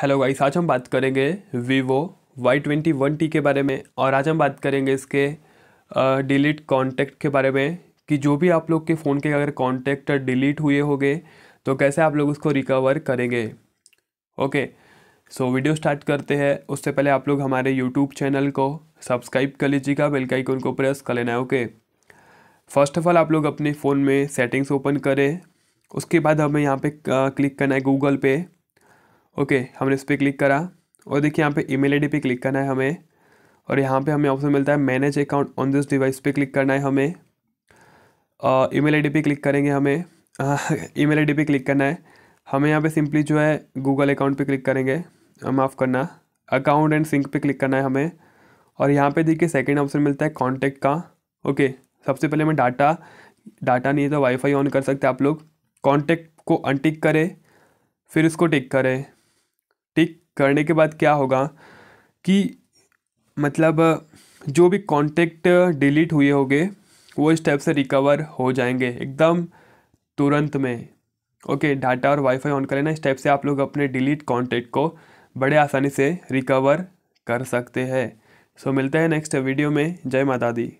hello guys आज हम बात करेंगे Vivo Y twenty one T के बारे में और आज हम बात करेंगे इसके डिलीट कॉन्टैक्ट के बारे में कि जो भी आप लोग के फ़ोन के अगर कॉन्टैक्ट डिलीट हुए होंगे तो कैसे आप लोग उसको रिकवर करेंगे ओके सो वीडियो स्टार्ट करते हैं उससे पहले आप लोग हमारे यूट्यूब चैनल को सब्सक्राइब कर लीजिएगा बेल का को प्रेस कर लेना है ओके फर्स्ट ऑफ़ ऑल आप लोग अपने फ़ोन में सेटिंग्स ओपन करें उसके बाद हमें यहाँ पे क्लिक करना है गूगल पे ओके हमने इस पर क्लिक करा और देखिए यहाँ पे ईमेल आईडी पे क्लिक करना है हमें और यहाँ पे हमें ऑप्शन मिलता है manage account on this device पे क्लिक करना है हमें ई मेल पे क्लिक करेंगे हमें ई मेल पे क्लिक करना है हमें यहाँ पे सिंपली जो है गूगल अकाउंट पे क्लिक करेंगे माफ़ करना अकाउंट एंड सिंक पे क्लिक करना है हमें और यहाँ पे देखिए सेकंड ऑप्शन मिलता है कॉन्टैक्ट का ओके सबसे पहले हमें डाटा डाटा नहीं है तो वाईफाई ऑन कर सकते आप लोग कॉन्टेक्ट को अनटिक करें फिर इसको टिक करें ठीक करने के बाद क्या होगा कि मतलब जो भी कॉन्टेक्ट डिलीट हुए होंगे वो इस टाइप से रिकवर हो जाएंगे एकदम तुरंत में ओके डाटा और वाईफाई ऑन कर लेना इस टाइप से आप लोग अपने डिलीट कॉन्टेक्ट को बड़े आसानी से रिकवर कर सकते हैं सो मिलते हैं नेक्स्ट वीडियो में जय माता दी